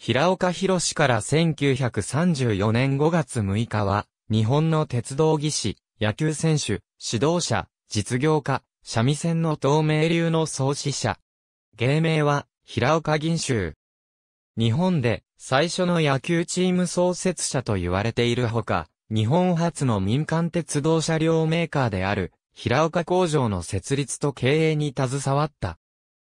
平岡博士から1934年5月6日は、日本の鉄道技師、野球選手、指導者、実業家、三味線の透明流の創始者。芸名は、平岡銀州。日本で最初の野球チーム創設者と言われているほか、日本初の民間鉄道車両メーカーである、平岡工場の設立と経営に携わった。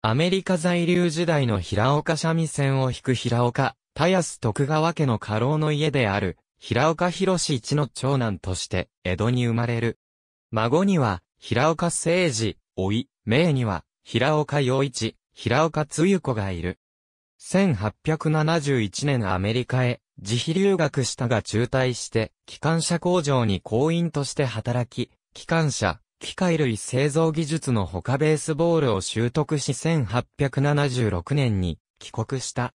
アメリカ在留時代の平岡三味線を弾く平岡、田安徳川家の家老の家である、平岡博士一の長男として、江戸に生まれる。孫には、平岡誠二、老い、名には、平岡洋一、平岡つゆ子がいる。1871年アメリカへ、自費留学したが中退して、機関車工場に工員として働き、機関車、機械類製造技術のほかベースボールを習得し1876年に帰国した。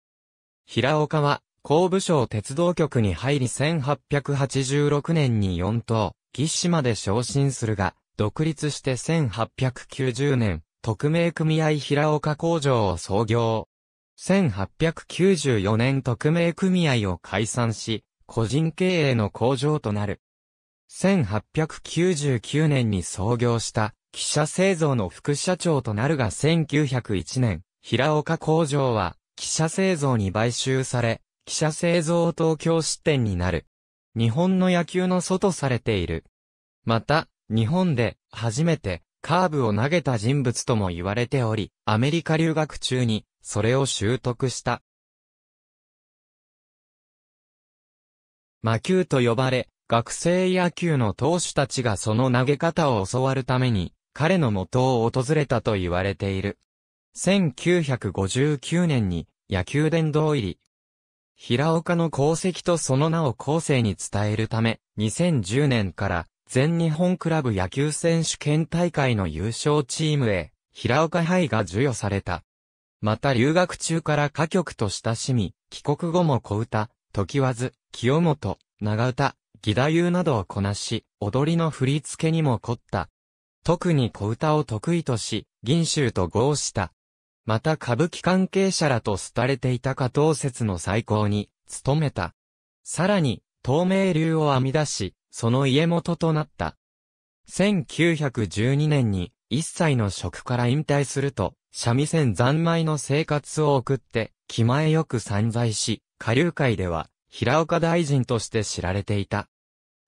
平岡は、工部省鉄道局に入り1886年に4等、岸まで昇進するが、独立して1890年、特命組合平岡工場を創業。1894年特命組合を解散し、個人経営の工場となる。1899年に創業した記者製造の副社長となるが1901年、平岡工場は記者製造に買収され、記者製造東京支店になる。日本の野球の外されている。また、日本で初めてカーブを投げた人物とも言われており、アメリカ留学中にそれを習得した。魔球と呼ばれ、学生野球の投手たちがその投げ方を教わるために、彼の元を訪れたと言われている。1959年に野球殿堂入り。平岡の功績とその名を後世に伝えるため、2010年から全日本クラブ野球選手権大会の優勝チームへ、平岡杯が授与された。また留学中から歌曲と親しみ、帰国後も小歌、時わず、清本、長唄、義太夫などをこなし、踊りの振り付けにも凝った。特に小唄を得意とし、銀州と合した。また歌舞伎関係者らと廃れていた加藤説の最高に、努めた。さらに、透明流を編み出し、その家元となった。1912年に、一歳の職から引退すると、三味線三昧の生活を送って、気前よく散在し、下流界では、平岡大臣として知られていた。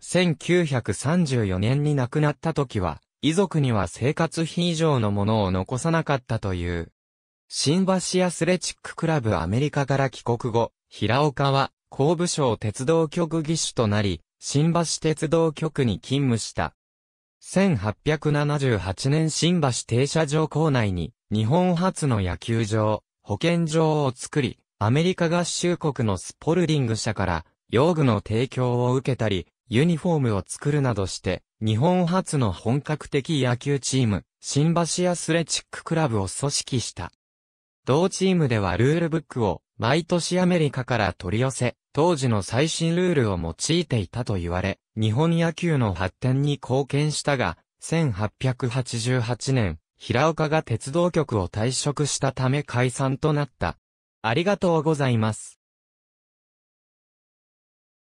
1934年に亡くなった時は、遺族には生活費以上のものを残さなかったという。新橋アスレチッククラブアメリカから帰国後、平岡は、工部省鉄道局技師となり、新橋鉄道局に勤務した。1878年新橋停車場構内に、日本初の野球場、保健場を作り、アメリカ合衆国のスポルディング社から、用具の提供を受けたり、ユニフォームを作るなどして、日本初の本格的野球チーム、新橋アスレチッククラブを組織した。同チームではルールブックを毎年アメリカから取り寄せ、当時の最新ルールを用いていたと言われ、日本野球の発展に貢献したが、1888年、平岡が鉄道局を退職したため解散となった。ありがとうございます。